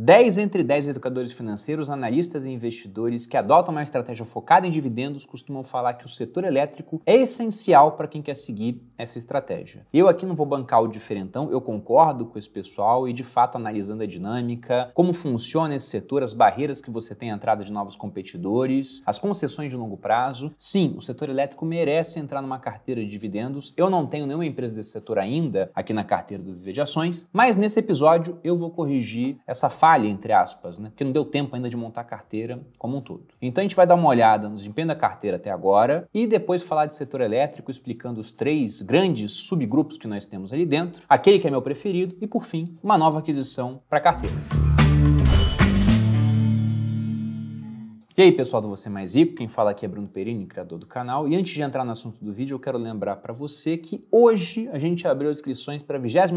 10 entre 10 educadores financeiros, analistas e investidores que adotam uma estratégia focada em dividendos costumam falar que o setor elétrico é essencial para quem quer seguir essa estratégia. Eu aqui não vou bancar o diferentão, eu concordo com esse pessoal e de fato analisando a dinâmica, como funciona esse setor, as barreiras que você tem à entrada de novos competidores, as concessões de longo prazo. Sim, o setor elétrico merece entrar numa carteira de dividendos. Eu não tenho nenhuma empresa desse setor ainda aqui na carteira do Viver de Ações, mas nesse episódio eu vou corrigir essa fase falha, entre aspas, né? porque não deu tempo ainda de montar a carteira como um todo. Então a gente vai dar uma olhada no desempenho da carteira até agora e depois falar de setor elétrico, explicando os três grandes subgrupos que nós temos ali dentro, aquele que é meu preferido e, por fim, uma nova aquisição para a carteira. E aí, pessoal do Você Mais Rico, quem fala aqui é Bruno Perini, criador do canal. E antes de entrar no assunto do vídeo, eu quero lembrar para você que hoje a gente abriu inscrições para a 21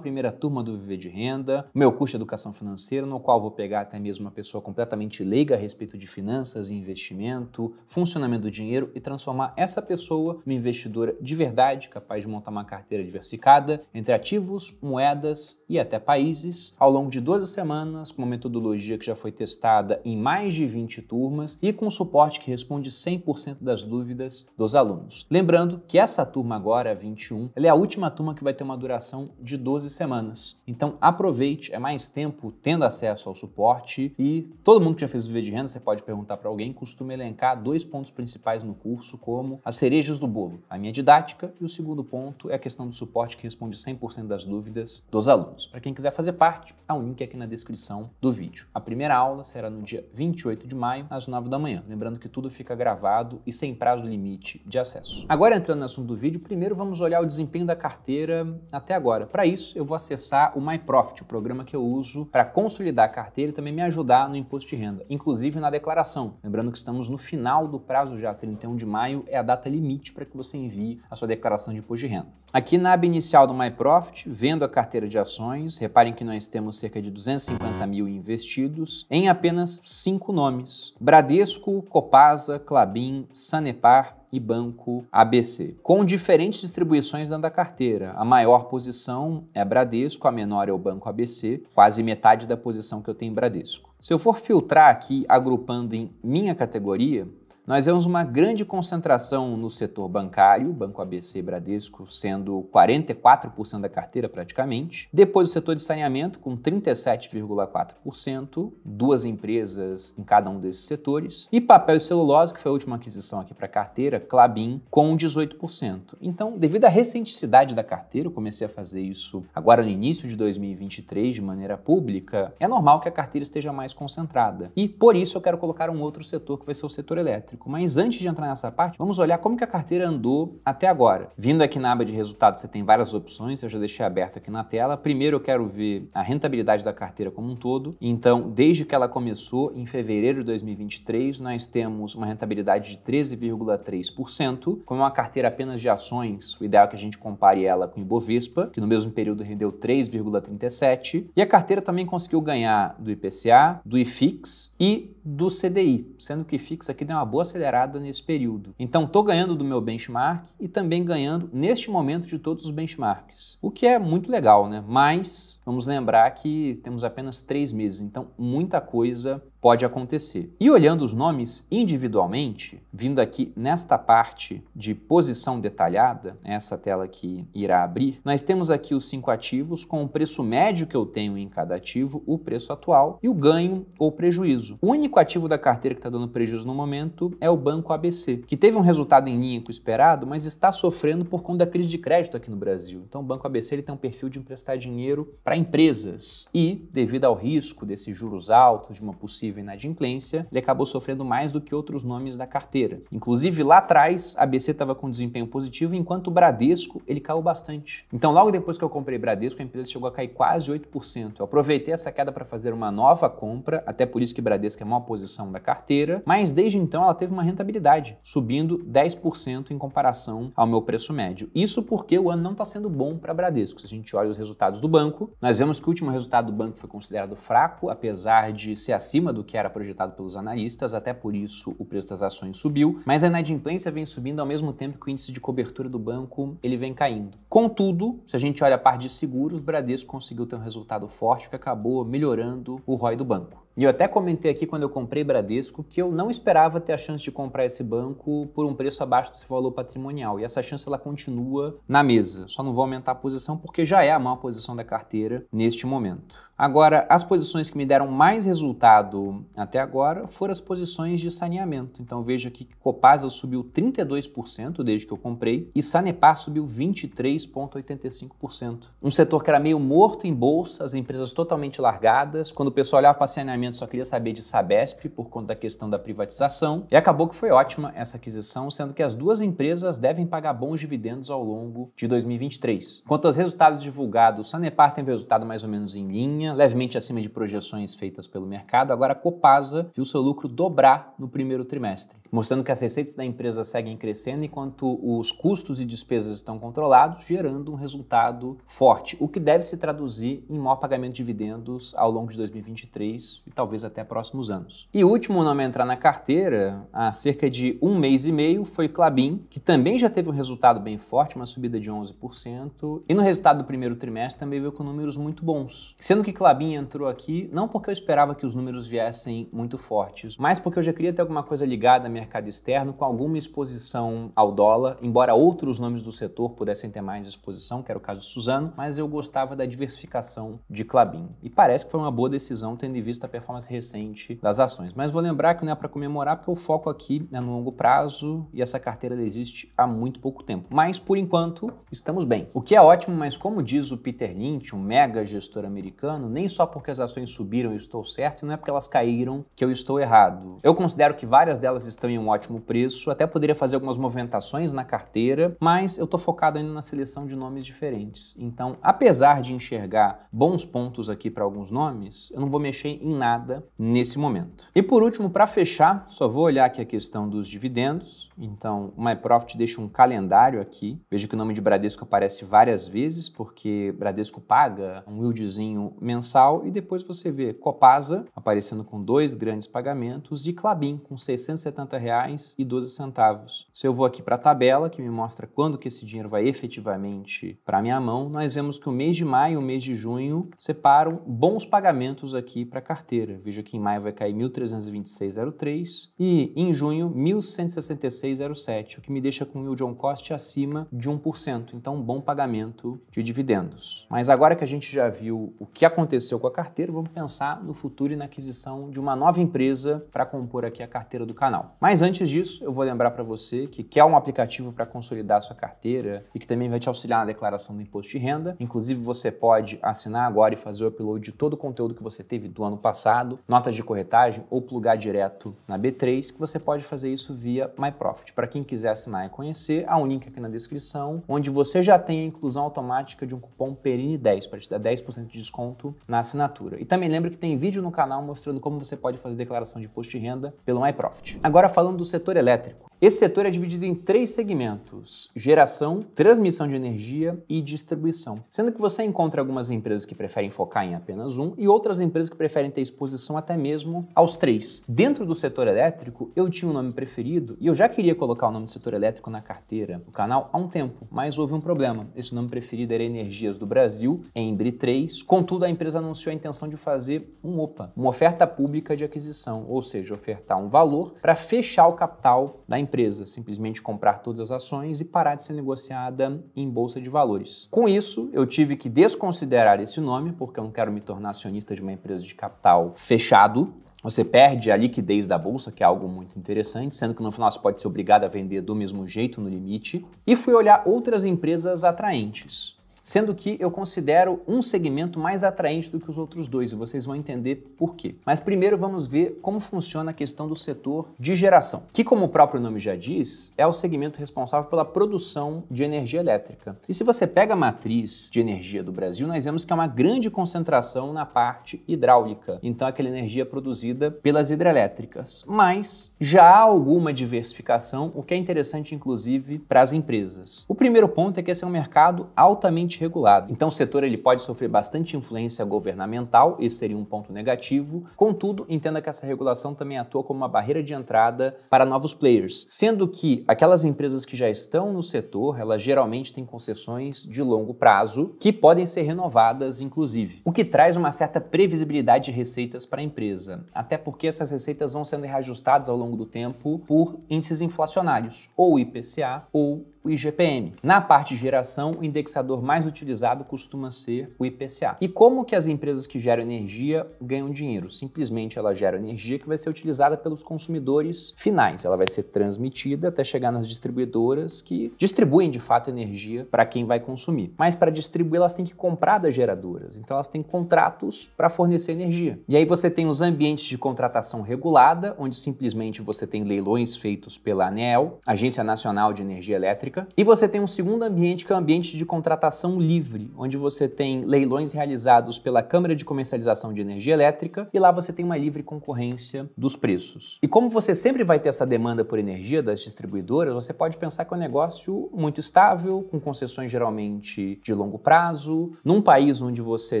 turma do Viver de Renda, o meu curso de educação financeira, no qual vou pegar até mesmo uma pessoa completamente leiga a respeito de finanças e investimento, funcionamento do dinheiro e transformar essa pessoa numa investidora de verdade, capaz de montar uma carteira diversificada entre ativos, moedas e até países, ao longo de 12 semanas, com uma metodologia que já foi testada em mais de 20 turmas e com suporte que responde 100% das dúvidas dos alunos. Lembrando que essa turma agora, 21, é a última turma que vai ter uma duração de 12 semanas. Então aproveite, é mais tempo tendo acesso ao suporte e todo mundo que já fez o viver de renda, você pode perguntar para alguém, costuma elencar dois pontos principais no curso como as cerejas do bolo, a minha didática e o segundo ponto é a questão do suporte que responde 100% das dúvidas dos alunos. Para quem quiser fazer parte, há um link aqui na descrição do vídeo. A primeira aula será no dia 28 de maio, às 9 da manhã. Lembrando que tudo fica gravado e sem prazo limite de acesso. Agora entrando no assunto do vídeo, primeiro vamos olhar o desempenho da carteira até agora. Para isso, eu vou acessar o MyProfit, o programa que eu uso para consolidar a carteira e também me ajudar no imposto de renda, inclusive na declaração. Lembrando que estamos no final do prazo já, 31 de maio é a data limite para que você envie a sua declaração de imposto de renda. Aqui na aba inicial do MyProfit, vendo a carteira de ações, reparem que nós temos cerca de 250 mil investidos em apenas cinco nomes: Bradesco, Copasa, Clabin, Sanepar e Banco ABC, com diferentes distribuições dentro da carteira. A maior posição é Bradesco, a menor é o Banco ABC, quase metade da posição que eu tenho em Bradesco. Se eu for filtrar aqui agrupando em minha categoria, nós vemos uma grande concentração no setor bancário, Banco ABC Bradesco sendo 44% da carteira praticamente. Depois o setor de saneamento com 37,4%, duas empresas em cada um desses setores. E papel e celulose, que foi a última aquisição aqui para a carteira, Clabin, com 18%. Então, devido à recenticidade da carteira, eu comecei a fazer isso agora no início de 2023 de maneira pública, é normal que a carteira esteja mais concentrada. E por isso eu quero colocar um outro setor que vai ser o setor elétrico elétrico. Mas antes de entrar nessa parte, vamos olhar como que a carteira andou até agora. Vindo aqui na aba de resultados, você tem várias opções, eu já deixei aberto aqui na tela. Primeiro eu quero ver a rentabilidade da carteira como um todo. Então, desde que ela começou em fevereiro de 2023, nós temos uma rentabilidade de 13,3%. Como é uma carteira apenas de ações, o ideal é que a gente compare ela com o Ibovespa, que no mesmo período rendeu 3,37%. E a carteira também conseguiu ganhar do IPCA, do IFIX e do CDI, sendo que o IFIX aqui deu uma boa acelerada nesse período. Então estou ganhando do meu benchmark e também ganhando neste momento de todos os benchmarks, o que é muito legal, né? Mas vamos lembrar que temos apenas três meses, então muita coisa pode acontecer. E olhando os nomes individualmente, vindo aqui nesta parte de posição detalhada, né, essa tela que irá abrir, nós temos aqui os cinco ativos com o preço médio que eu tenho em cada ativo, o preço atual e o ganho ou prejuízo. O único ativo da carteira que está dando prejuízo no momento é o Banco ABC, que teve um resultado em linha com o esperado, mas está sofrendo por conta da crise de crédito aqui no Brasil. Então o Banco ABC ele tem um perfil de emprestar dinheiro para empresas e, devido ao risco desses juros altos, de uma possível na inadimplência, ele acabou sofrendo mais do que outros nomes da carteira. Inclusive, lá atrás, a BC estava com desempenho positivo, enquanto o Bradesco, ele caiu bastante. Então, logo depois que eu comprei Bradesco, a empresa chegou a cair quase 8%. Eu aproveitei essa queda para fazer uma nova compra, até por isso que Bradesco é uma posição da carteira, mas desde então ela teve uma rentabilidade, subindo 10% em comparação ao meu preço médio. Isso porque o ano não está sendo bom para Bradesco. Se a gente olha os resultados do banco, nós vemos que o último resultado do banco foi considerado fraco, apesar de ser acima do do que era projetado pelos analistas, até por isso o preço das ações subiu, mas a inadimplência vem subindo ao mesmo tempo que o índice de cobertura do banco ele vem caindo. Contudo, se a gente olha a parte de seguros, o Bradesco conseguiu ter um resultado forte que acabou melhorando o ROI do banco. E eu até comentei aqui quando eu comprei Bradesco que eu não esperava ter a chance de comprar esse banco por um preço abaixo do seu valor patrimonial. E essa chance ela continua na mesa. Só não vou aumentar a posição porque já é a maior posição da carteira neste momento. Agora, as posições que me deram mais resultado até agora foram as posições de saneamento. Então veja aqui que Copasa subiu 32% desde que eu comprei e Sanepar subiu 23,85%. Um setor que era meio morto em bolsa, as empresas totalmente largadas. Quando o pessoal olhava para saneamento, só queria saber de Sabesp por conta da questão da privatização. E acabou que foi ótima essa aquisição, sendo que as duas empresas devem pagar bons dividendos ao longo de 2023. Quanto aos resultados divulgados, Sanepar teve um resultado mais ou menos em linha, levemente acima de projeções feitas pelo mercado. Agora a Copasa viu seu lucro dobrar no primeiro trimestre, mostrando que as receitas da empresa seguem crescendo enquanto os custos e despesas estão controlados, gerando um resultado forte, o que deve se traduzir em maior pagamento de dividendos ao longo de 2023 talvez até próximos anos. E o último nome a entrar na carteira, há cerca de um mês e meio, foi Clabin, que também já teve um resultado bem forte, uma subida de 11%, e no resultado do primeiro trimestre também veio com números muito bons. Sendo que Clabin entrou aqui não porque eu esperava que os números viessem muito fortes, mas porque eu já queria ter alguma coisa ligada ao mercado externo, com alguma exposição ao dólar, embora outros nomes do setor pudessem ter mais exposição, que era o caso do Suzano, mas eu gostava da diversificação de Clabin. E parece que foi uma boa decisão, tendo em vista a performance recente das ações. Mas vou lembrar que não é para comemorar, porque o foco aqui é no longo prazo e essa carteira existe há muito pouco tempo. Mas por enquanto, estamos bem. O que é ótimo, mas como diz o Peter Lynch, um mega gestor americano, nem só porque as ações subiram eu estou certo, e não é porque elas caíram que eu estou errado. Eu considero que várias delas estão em um ótimo preço, até poderia fazer algumas movimentações na carteira, mas eu estou focado ainda na seleção de nomes diferentes. Então, apesar de enxergar bons pontos aqui para alguns nomes, eu não vou mexer em nada nada nesse momento. E por último, para fechar, só vou olhar aqui a questão dos dividendos. Então, o MyProfit deixa um calendário aqui. Veja que o nome de Bradesco aparece várias vezes, porque Bradesco paga um yieldzinho mensal e depois você vê Copasa aparecendo com dois grandes pagamentos e Clabin com R$ 670,12. Se eu vou aqui para a tabela, que me mostra quando que esse dinheiro vai efetivamente para minha mão, nós vemos que o mês de maio e o mês de junho separam bons pagamentos aqui para a carteira. Veja que em maio vai cair 1.326,03 e em junho 1.166,07, o que me deixa com o yield on cost acima de 1%. Então, um bom pagamento de dividendos. Mas agora que a gente já viu o que aconteceu com a carteira, vamos pensar no futuro e na aquisição de uma nova empresa para compor aqui a carteira do canal. Mas antes disso, eu vou lembrar para você que quer um aplicativo para consolidar a sua carteira e que também vai te auxiliar na declaração do imposto de renda. Inclusive, você pode assinar agora e fazer o upload de todo o conteúdo que você teve do ano passado notas de corretagem ou plugar direto na B3, que você pode fazer isso via MyProfit. Para quem quiser assinar e conhecer, há um link aqui na descrição, onde você já tem a inclusão automática de um cupom PERINE10 para te dar 10% de desconto na assinatura. E também lembra que tem vídeo no canal mostrando como você pode fazer declaração de imposto de renda pelo MyProfit. Agora falando do setor elétrico. Esse setor é dividido em três segmentos: geração, transmissão de energia e distribuição. Sendo que você encontra algumas empresas que preferem focar em apenas um e outras empresas que preferem ter exposição exposição até mesmo aos três. Dentro do setor elétrico, eu tinha um nome preferido e eu já queria colocar o nome do setor elétrico na carteira do canal há um tempo, mas houve um problema. Esse nome preferido era Energias do Brasil, Embre 3. Contudo, a empresa anunciou a intenção de fazer um OPA, uma oferta pública de aquisição, ou seja, ofertar um valor para fechar o capital da empresa, simplesmente comprar todas as ações e parar de ser negociada em bolsa de valores. Com isso, eu tive que desconsiderar esse nome, porque eu não quero me tornar acionista de uma empresa de capital capital fechado, você perde a liquidez da bolsa, que é algo muito interessante, sendo que no final você pode ser obrigado a vender do mesmo jeito no limite. E fui olhar outras empresas atraentes sendo que eu considero um segmento mais atraente do que os outros dois e vocês vão entender por quê. Mas primeiro vamos ver como funciona a questão do setor de geração, que como o próprio nome já diz, é o segmento responsável pela produção de energia elétrica. E se você pega a matriz de energia do Brasil, nós vemos que há é uma grande concentração na parte hidráulica, então aquela energia produzida pelas hidrelétricas. Mas já há alguma diversificação, o que é interessante inclusive para as empresas. O primeiro ponto é que esse é um mercado altamente altamente regulado. Então o setor ele pode sofrer bastante influência governamental, esse seria um ponto negativo. Contudo, entenda que essa regulação também atua como uma barreira de entrada para novos players, sendo que aquelas empresas que já estão no setor, elas geralmente têm concessões de longo prazo que podem ser renovadas inclusive, o que traz uma certa previsibilidade de receitas para a empresa, até porque essas receitas vão sendo reajustadas ao longo do tempo por índices inflacionários, ou IPCA ou o IGPM. Na parte de geração, o indexador mais utilizado costuma ser o IPCA. E como que as empresas que geram energia ganham dinheiro? Simplesmente ela gera energia que vai ser utilizada pelos consumidores finais. Ela vai ser transmitida até chegar nas distribuidoras que distribuem de fato energia para quem vai consumir. Mas para distribuir, elas têm que comprar das geradoras. Então elas têm contratos para fornecer energia. E aí você tem os ambientes de contratação regulada, onde simplesmente você tem leilões feitos pela Anel, Agência Nacional de Energia Elétrica elétrica. E você tem um segundo ambiente, que é o ambiente de contratação livre, onde você tem leilões realizados pela Câmara de Comercialização de Energia Elétrica e lá você tem uma livre concorrência dos preços. E como você sempre vai ter essa demanda por energia das distribuidoras, você pode pensar que é um negócio muito estável, com concessões geralmente de longo prazo, num país onde você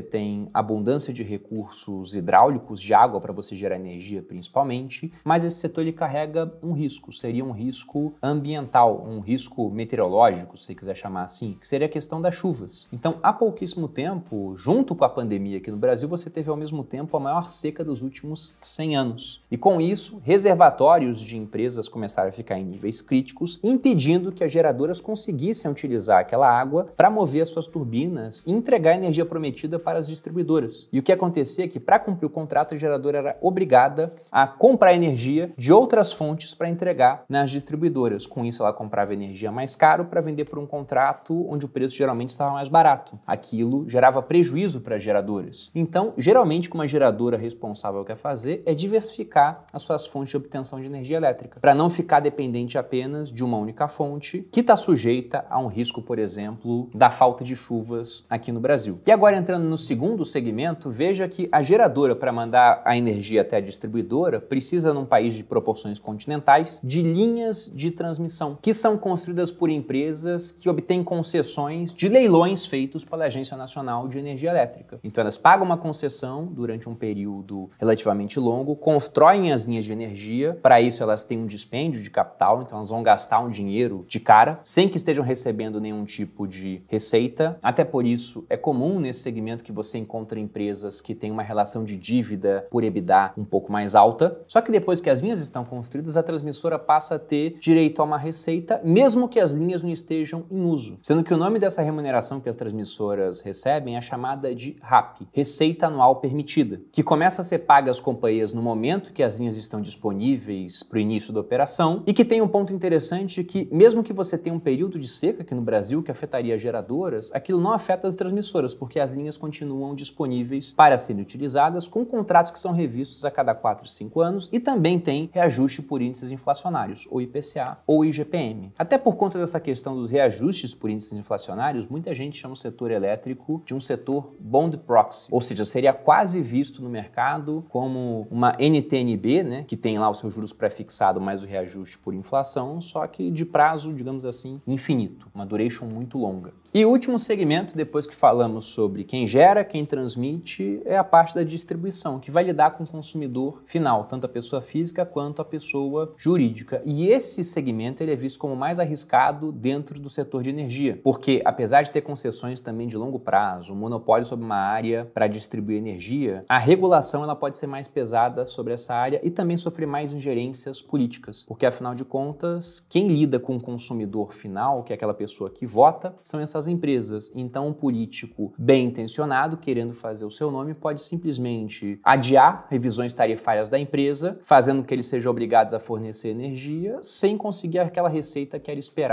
tem abundância de recursos hidráulicos, de água para você gerar energia principalmente, mas esse setor ele carrega um risco, seria um risco ambiental, um risco meteorológico, se quiser chamar assim, que seria a questão das chuvas. Então, há pouquíssimo tempo, junto com a pandemia aqui no Brasil, você teve ao mesmo tempo a maior seca dos últimos 100 anos. E com isso, reservatórios de empresas começaram a ficar em níveis críticos, impedindo que as geradoras conseguissem utilizar aquela água para mover as suas turbinas e entregar a energia prometida para as distribuidoras. E o que acontecia é que, para cumprir o contrato, a geradora era obrigada a comprar energia de outras fontes para entregar nas distribuidoras. Com isso, ela comprava energia mais mais caro para vender por um contrato onde o preço geralmente estava mais barato. Aquilo gerava prejuízo para geradores. Então, geralmente, o que uma geradora responsável quer fazer é diversificar as suas fontes de obtenção de energia elétrica, para não ficar dependente apenas de uma única fonte, que está sujeita a um risco, por exemplo, da falta de chuvas aqui no Brasil. E agora, entrando no segundo segmento, veja que a geradora, para mandar a energia até a distribuidora, precisa, num país de proporções continentais, de linhas de transmissão, que são construídas por empresas que obtêm concessões de leilões feitos pela Agência Nacional de Energia Elétrica. Então, elas pagam uma concessão durante um período relativamente longo, constroem as linhas de energia, para isso, elas têm um dispêndio de capital, então, elas vão gastar um dinheiro de cara, sem que estejam recebendo nenhum tipo de receita. Até por isso, é comum nesse segmento que você encontra empresas que têm uma relação de dívida por EBITDA um pouco mais alta. Só que depois que as linhas estão construídas, a transmissora passa a ter direito a uma receita, mesmo que as as linhas não estejam em uso, sendo que o nome dessa remuneração que as transmissoras recebem é chamada de RAP, Receita Anual Permitida, que começa a ser paga às companhias no momento que as linhas estão disponíveis para o início da operação e que tem um ponto interessante que, mesmo que você tenha um período de seca aqui no Brasil que afetaria geradoras, aquilo não afeta as transmissoras, porque as linhas continuam disponíveis para serem utilizadas com contratos que são revistos a cada 4 e 5 anos e também tem reajuste por índices inflacionários, ou IPCA ou IGPM. Até por conta conta dessa questão dos reajustes por índices inflacionários, muita gente chama o setor elétrico de um setor bond proxy, ou seja, seria quase visto no mercado como uma NTNB, né, que tem lá os seus juros pré-fixado mais o reajuste por inflação, só que de prazo, digamos assim, infinito, uma duration muito longa. E o último segmento, depois que falamos sobre quem gera, quem transmite, é a parte da distribuição, que vai lidar com o consumidor final, tanto a pessoa física quanto a pessoa jurídica. E esse segmento ele é visto como mais arriscado mercado dentro do setor de energia. Porque, apesar de ter concessões também de longo prazo, um monopólio sobre uma área para distribuir energia, a regulação ela pode ser mais pesada sobre essa área e também sofrer mais ingerências políticas. Porque, afinal de contas, quem lida com o consumidor final, que é aquela pessoa que vota, são essas empresas. Então, um político bem intencionado, querendo fazer o seu nome, pode simplesmente adiar revisões tarifárias da empresa, fazendo que eles sejam obrigados a fornecer energia, sem conseguir aquela receita que era esperada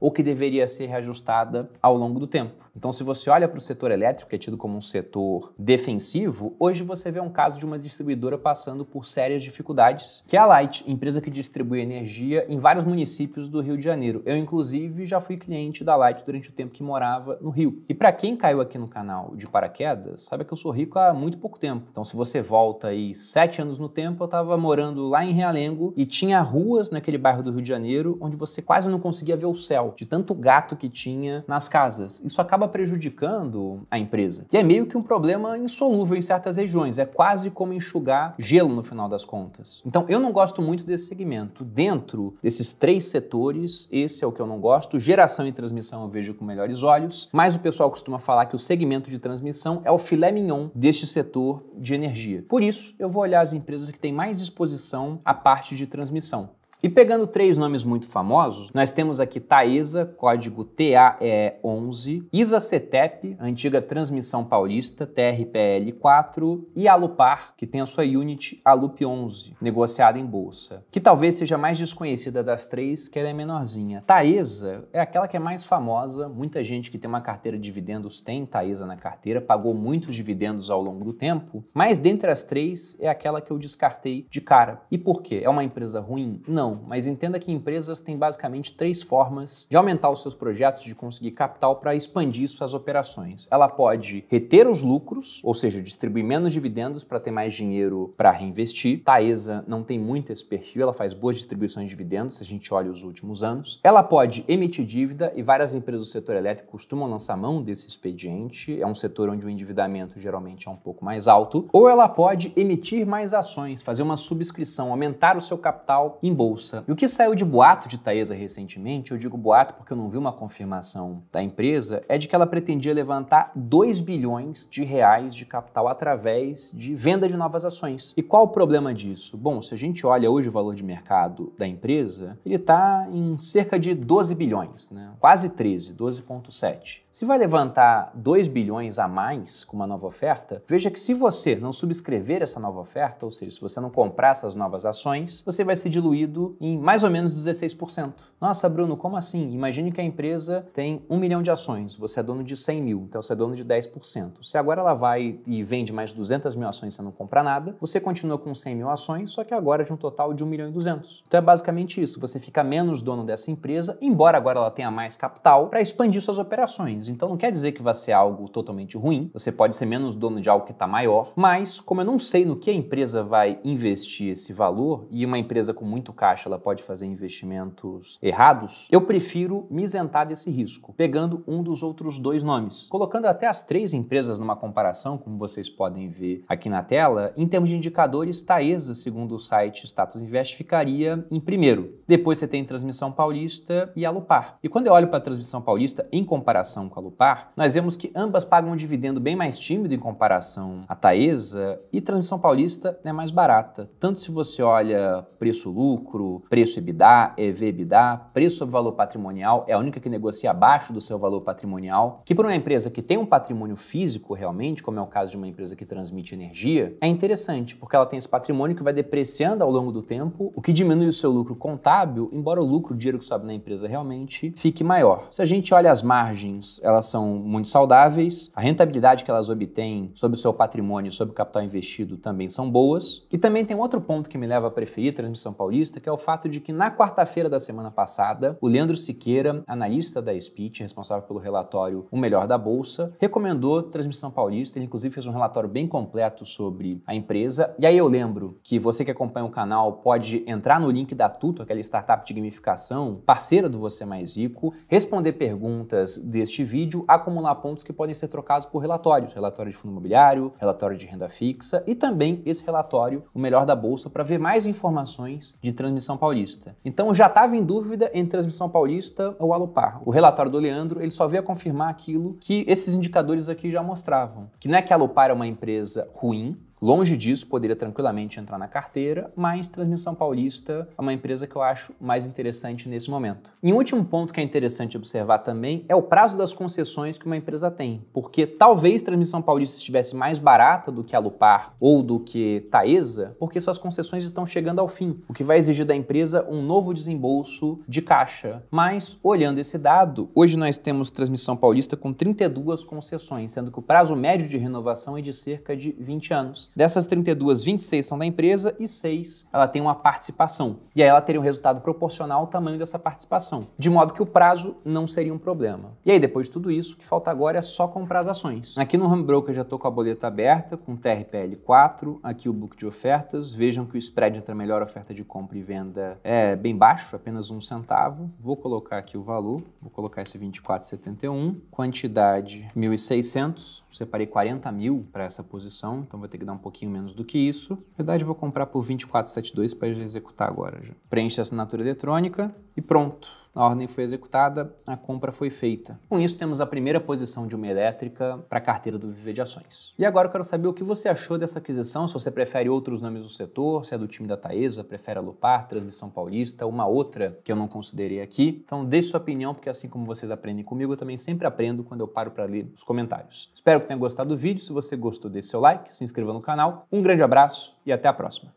ou que deveria ser reajustada ao longo do tempo. Então, se você olha para o setor elétrico, que é tido como um setor defensivo, hoje você vê um caso de uma distribuidora passando por sérias dificuldades, que é a Light, empresa que distribui energia em vários municípios do Rio de Janeiro. Eu, inclusive, já fui cliente da Light durante o tempo que morava no Rio. E para quem caiu aqui no canal de paraquedas, sabe que eu sou rico há muito pouco tempo. Então, se você volta aí sete anos no tempo, eu estava morando lá em Realengo e tinha ruas naquele bairro do Rio de Janeiro onde você quase não conseguia conseguia ver o céu, de tanto gato que tinha nas casas. Isso acaba prejudicando a empresa. E é meio que um problema insolúvel em certas regiões, é quase como enxugar gelo no final das contas. Então eu não gosto muito desse segmento. Dentro desses três setores, esse é o que eu não gosto. Geração e transmissão eu vejo com melhores olhos, mas o pessoal costuma falar que o segmento de transmissão é o filé mignon deste setor de energia. Por isso, eu vou olhar as empresas que têm mais exposição à parte de transmissão. E pegando três nomes muito famosos, nós temos aqui Taesa, código TAE11, Isacetep, antiga Transmissão Paulista, TRPL4, e Alupar, que tem a sua unit Alup11, negociada em bolsa, que talvez seja a mais desconhecida das três, que ela é menorzinha. Taesa é aquela que é mais famosa, muita gente que tem uma carteira de dividendos tem Taesa na carteira, pagou muitos dividendos ao longo do tempo, mas dentre as três é aquela que eu descartei de cara. E por quê? É uma empresa ruim? Não não, mas entenda que empresas têm basicamente três formas de aumentar os seus projetos, de conseguir capital para expandir suas operações. Ela pode reter os lucros, ou seja, distribuir menos dividendos para ter mais dinheiro para reinvestir. Taesa não tem muito esse perfil, ela faz boas distribuições de dividendos, se a gente olha os últimos anos. Ela pode emitir dívida e várias empresas do setor elétrico costumam lançar mão desse expediente, é um setor onde o endividamento geralmente é um pouco mais alto. Ou ela pode emitir mais ações, fazer uma subscrição, aumentar o seu capital em bolsa bolsa. E o que saiu de boato de Taesa recentemente, eu digo boato porque eu não vi uma confirmação da empresa, é de que ela pretendia levantar 2 bilhões de reais de capital através de venda de novas ações. E qual o problema disso? Bom, se a gente olha hoje o valor de mercado da empresa, ele está em cerca de 12 bilhões, né? quase 13, 12,7. Se vai levantar 2 bilhões a mais com uma nova oferta, veja que se você não subscrever essa nova oferta, ou seja, se você não comprar essas novas ações, você vai ser diluído em mais ou menos 16%. Nossa, Bruno, como assim? Imagine que a empresa tem um milhão de ações, você é dono de 100 mil, então você é dono de 10%. Se agora ela vai e vende mais 200 mil ações e você não compra nada, você continua com 100 mil ações, só que agora de um total de 1 milhão e 200. Então é basicamente isso, você fica menos dono dessa empresa, embora agora ela tenha mais capital, para expandir suas operações. Então não quer dizer que vai ser algo totalmente ruim, você pode ser menos dono de algo que está maior, mas como eu não sei no que a empresa vai investir esse valor, e uma empresa com muito caixa baixa, ela pode fazer investimentos errados, eu prefiro me isentar desse risco, pegando um dos outros dois nomes. Colocando até as três empresas numa comparação, como vocês podem ver aqui na tela, em termos de indicadores, Taesa, segundo o site Status Invest, ficaria em primeiro. Depois você tem Transmissão Paulista e Alupar. E quando eu olho para a Transmissão Paulista em comparação com a Alupar, nós vemos que ambas pagam um dividendo bem mais tímido em comparação à Taesa e Transmissão Paulista é mais barata. Tanto se você olha preço-lucro, preço EBITDA, EV EBITDA, preço sobre valor patrimonial, é a única que negocia abaixo do seu valor patrimonial, que para uma empresa que tem um patrimônio físico realmente, como é o caso de uma empresa que transmite energia, é interessante, porque ela tem esse patrimônio que vai depreciando ao longo do tempo, o que diminui o seu lucro contábil, embora o lucro, o dinheiro que sobe na empresa realmente fique maior. Se a gente olha as margens, elas são muito saudáveis, a rentabilidade que elas obtêm sobre o seu patrimônio, sobre o capital investido também são boas, e também tem outro ponto que me leva a preferir a transmissão paulista, que é o fato de que na quarta-feira da semana passada, o Leandro Siqueira, analista da Speech, responsável pelo relatório O Melhor da Bolsa, recomendou Transmissão Paulista. Ele, inclusive, fez um relatório bem completo sobre a empresa. E aí eu lembro que você que acompanha o canal pode entrar no link da Tuto, aquela startup de gamificação, parceira do Você Mais Rico, responder perguntas deste vídeo, acumular pontos que podem ser trocados por relatórios. Relatório de fundo imobiliário, relatório de renda fixa e também esse relatório, O Melhor da Bolsa, para ver mais informações de transmissão transmissão paulista. Então já estava em dúvida entre transmissão paulista ou Alupar. O relatório do Leandro ele só veio a confirmar aquilo que esses indicadores aqui já mostravam, que não é que a Alupar é uma empresa ruim, Longe disso, poderia tranquilamente entrar na carteira, mas Transmissão Paulista é uma empresa que eu acho mais interessante nesse momento. E um último ponto que é interessante observar também é o prazo das concessões que uma empresa tem, porque talvez Transmissão Paulista estivesse mais barata do que a Lupar ou do que Taesa, porque suas concessões estão chegando ao fim, o que vai exigir da empresa um novo desembolso de caixa. Mas, olhando esse dado, hoje nós temos Transmissão Paulista com 32 concessões, sendo que o prazo médio de renovação é de cerca de 20 anos. Dessas 32, 26 são da empresa e 6 ela tem uma participação. E aí ela teria um resultado proporcional ao tamanho dessa participação. De modo que o prazo não seria um problema. E aí, depois de tudo isso, o que falta agora é só comprar as ações. Aqui no home broker já estou com a boleta aberta, com TRPL 4, aqui o book de ofertas. Vejam que o spread entre a melhor oferta de compra e venda é bem baixo, apenas um centavo. Vou colocar aqui o valor, vou colocar esse 24,71. Quantidade 1.600, separei 40 mil para essa posição, então vou ter que dar um pouquinho menos do que isso. Na verdade, vou comprar por 24,72 para executar agora já. Preenche a assinatura eletrônica e pronto a ordem foi executada, a compra foi feita. Com isso, temos a primeira posição de uma elétrica para a carteira do Viver de Ações. E agora eu quero saber o que você achou dessa aquisição, se você prefere outros nomes do setor, se é do time da Taesa, prefere a Lupar, Transmissão Paulista, uma outra que eu não considerei aqui. Então deixe sua opinião, porque assim como vocês aprendem comigo, eu também sempre aprendo quando eu paro para ler os comentários. Espero que tenha gostado do vídeo. Se você gostou, dê seu like, se inscreva no canal. Um grande abraço e até a próxima.